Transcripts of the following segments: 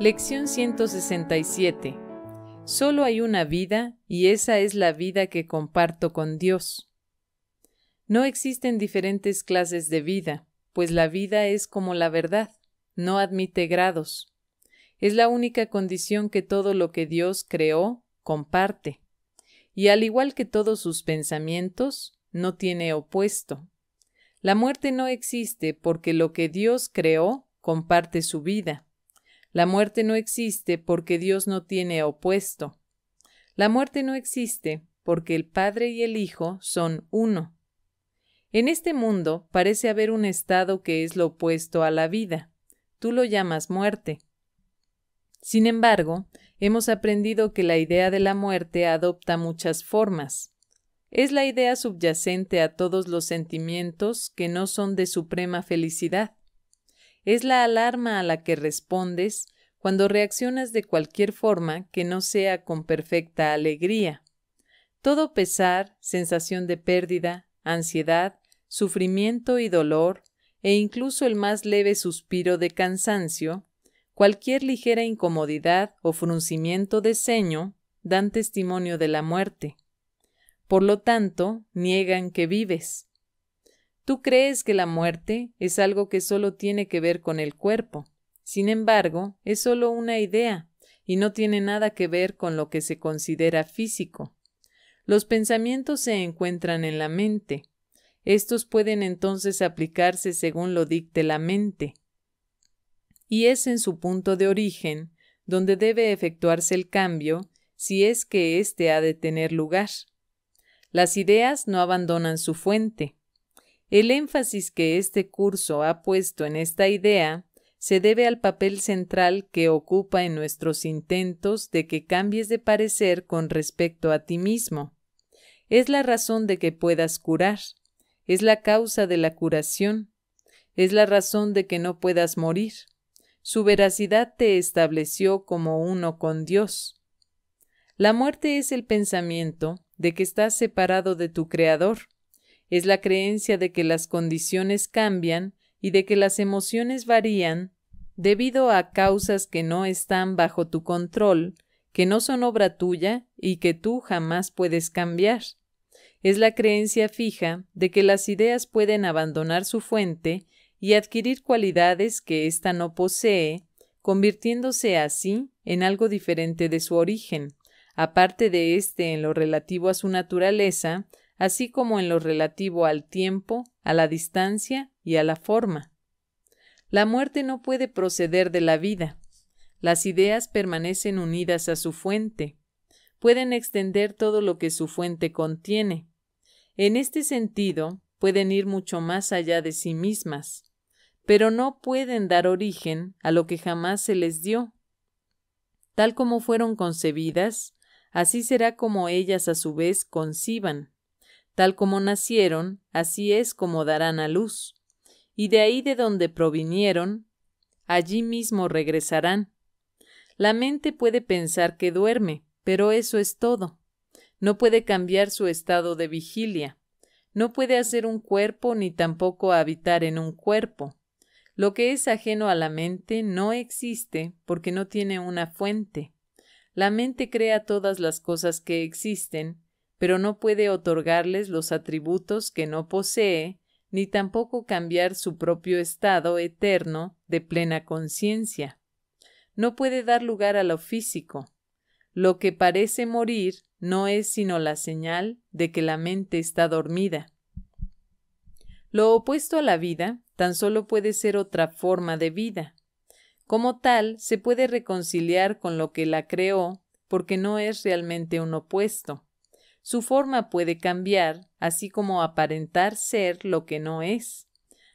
Lección 167. Solo hay una vida y esa es la vida que comparto con Dios. No existen diferentes clases de vida, pues la vida es como la verdad, no admite grados. Es la única condición que todo lo que Dios creó comparte. Y al igual que todos sus pensamientos, no tiene opuesto. La muerte no existe porque lo que Dios creó comparte su vida la muerte no existe porque Dios no tiene opuesto. La muerte no existe porque el Padre y el Hijo son uno. En este mundo parece haber un estado que es lo opuesto a la vida. Tú lo llamas muerte. Sin embargo, hemos aprendido que la idea de la muerte adopta muchas formas. Es la idea subyacente a todos los sentimientos que no son de suprema felicidad. Es la alarma a la que respondes cuando reaccionas de cualquier forma que no sea con perfecta alegría. Todo pesar, sensación de pérdida, ansiedad, sufrimiento y dolor, e incluso el más leve suspiro de cansancio, cualquier ligera incomodidad o fruncimiento de ceño dan testimonio de la muerte. Por lo tanto, niegan que vives. Tú crees que la muerte es algo que solo tiene que ver con el cuerpo. Sin embargo, es solo una idea y no tiene nada que ver con lo que se considera físico. Los pensamientos se encuentran en la mente. Estos pueden entonces aplicarse según lo dicte la mente. Y es en su punto de origen donde debe efectuarse el cambio si es que éste ha de tener lugar. Las ideas no abandonan su fuente, el énfasis que este curso ha puesto en esta idea se debe al papel central que ocupa en nuestros intentos de que cambies de parecer con respecto a ti mismo. Es la razón de que puedas curar, es la causa de la curación, es la razón de que no puedas morir. Su veracidad te estableció como uno con Dios. La muerte es el pensamiento de que estás separado de tu Creador, es la creencia de que las condiciones cambian y de que las emociones varían debido a causas que no están bajo tu control, que no son obra tuya y que tú jamás puedes cambiar. Es la creencia fija de que las ideas pueden abandonar su fuente y adquirir cualidades que ésta no posee, convirtiéndose así en algo diferente de su origen, aparte de éste en lo relativo a su naturaleza, así como en lo relativo al tiempo, a la distancia y a la forma. La muerte no puede proceder de la vida. Las ideas permanecen unidas a su fuente. Pueden extender todo lo que su fuente contiene. En este sentido, pueden ir mucho más allá de sí mismas, pero no pueden dar origen a lo que jamás se les dio. Tal como fueron concebidas, así será como ellas a su vez conciban. Tal como nacieron, así es como darán a luz. Y de ahí de donde provinieron, allí mismo regresarán. La mente puede pensar que duerme, pero eso es todo. No puede cambiar su estado de vigilia. No puede hacer un cuerpo ni tampoco habitar en un cuerpo. Lo que es ajeno a la mente no existe porque no tiene una fuente. La mente crea todas las cosas que existen pero no puede otorgarles los atributos que no posee, ni tampoco cambiar su propio estado eterno de plena conciencia. No puede dar lugar a lo físico. Lo que parece morir no es sino la señal de que la mente está dormida. Lo opuesto a la vida tan solo puede ser otra forma de vida. Como tal, se puede reconciliar con lo que la creó porque no es realmente un opuesto, su forma puede cambiar, así como aparentar ser lo que no es.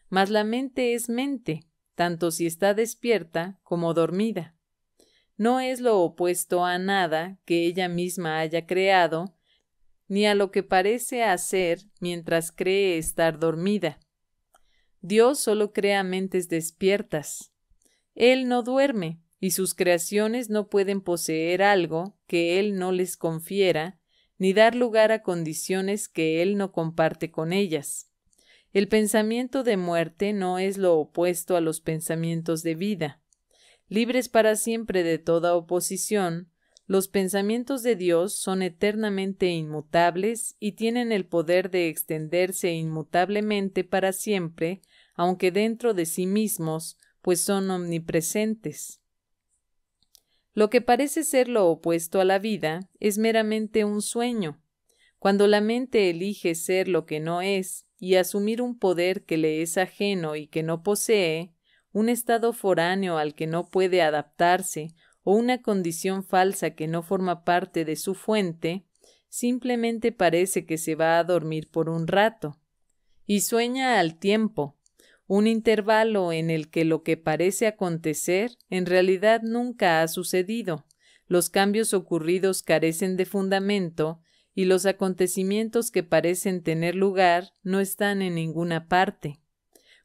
Mas la mente es mente, tanto si está despierta como dormida. No es lo opuesto a nada que ella misma haya creado, ni a lo que parece hacer mientras cree estar dormida. Dios solo crea mentes despiertas. Él no duerme, y sus creaciones no pueden poseer algo que Él no les confiera, ni dar lugar a condiciones que él no comparte con ellas. El pensamiento de muerte no es lo opuesto a los pensamientos de vida. Libres para siempre de toda oposición, los pensamientos de Dios son eternamente inmutables y tienen el poder de extenderse inmutablemente para siempre, aunque dentro de sí mismos, pues son omnipresentes. Lo que parece ser lo opuesto a la vida es meramente un sueño. Cuando la mente elige ser lo que no es y asumir un poder que le es ajeno y que no posee, un estado foráneo al que no puede adaptarse o una condición falsa que no forma parte de su fuente, simplemente parece que se va a dormir por un rato. Y sueña al tiempo, un intervalo en el que lo que parece acontecer en realidad nunca ha sucedido. Los cambios ocurridos carecen de fundamento y los acontecimientos que parecen tener lugar no están en ninguna parte.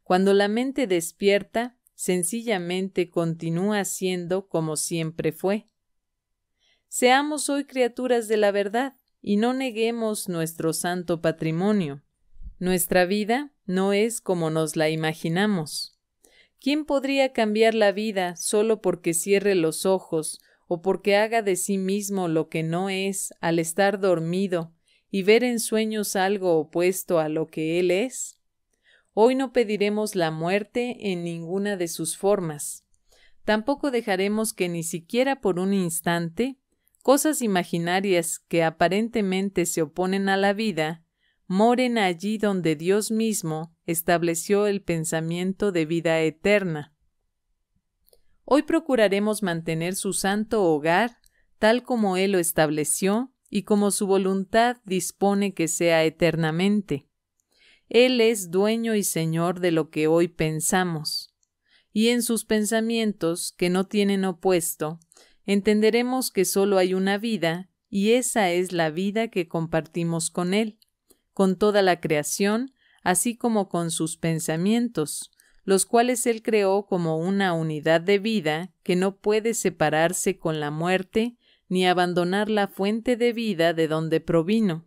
Cuando la mente despierta, sencillamente continúa siendo como siempre fue. Seamos hoy criaturas de la verdad y no neguemos nuestro santo patrimonio. Nuestra vida no es como nos la imaginamos. ¿Quién podría cambiar la vida solo porque cierre los ojos o porque haga de sí mismo lo que no es al estar dormido y ver en sueños algo opuesto a lo que él es? Hoy no pediremos la muerte en ninguna de sus formas. Tampoco dejaremos que ni siquiera por un instante cosas imaginarias que aparentemente se oponen a la vida moren allí donde Dios mismo estableció el pensamiento de vida eterna. Hoy procuraremos mantener su santo hogar tal como Él lo estableció y como su voluntad dispone que sea eternamente. Él es dueño y señor de lo que hoy pensamos. Y en sus pensamientos, que no tienen opuesto, entenderemos que solo hay una vida, y esa es la vida que compartimos con Él con toda la creación, así como con sus pensamientos, los cuales él creó como una unidad de vida que no puede separarse con la muerte ni abandonar la fuente de vida de donde provino.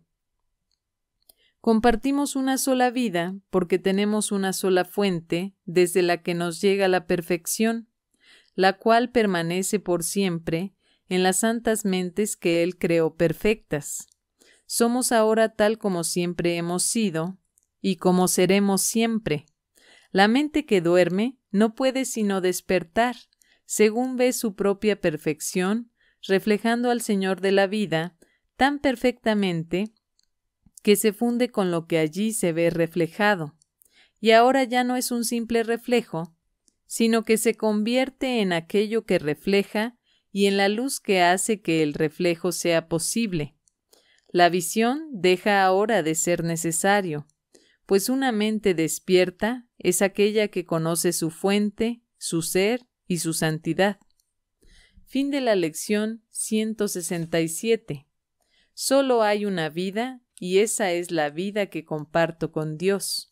Compartimos una sola vida porque tenemos una sola fuente desde la que nos llega la perfección, la cual permanece por siempre en las santas mentes que Él creó perfectas somos ahora tal como siempre hemos sido y como seremos siempre. La mente que duerme no puede sino despertar, según ve su propia perfección, reflejando al Señor de la vida tan perfectamente que se funde con lo que allí se ve reflejado. Y ahora ya no es un simple reflejo, sino que se convierte en aquello que refleja y en la luz que hace que el reflejo sea posible. La visión deja ahora de ser necesario, pues una mente despierta es aquella que conoce su fuente, su ser y su santidad. Fin de la lección 167. Solo hay una vida y esa es la vida que comparto con Dios.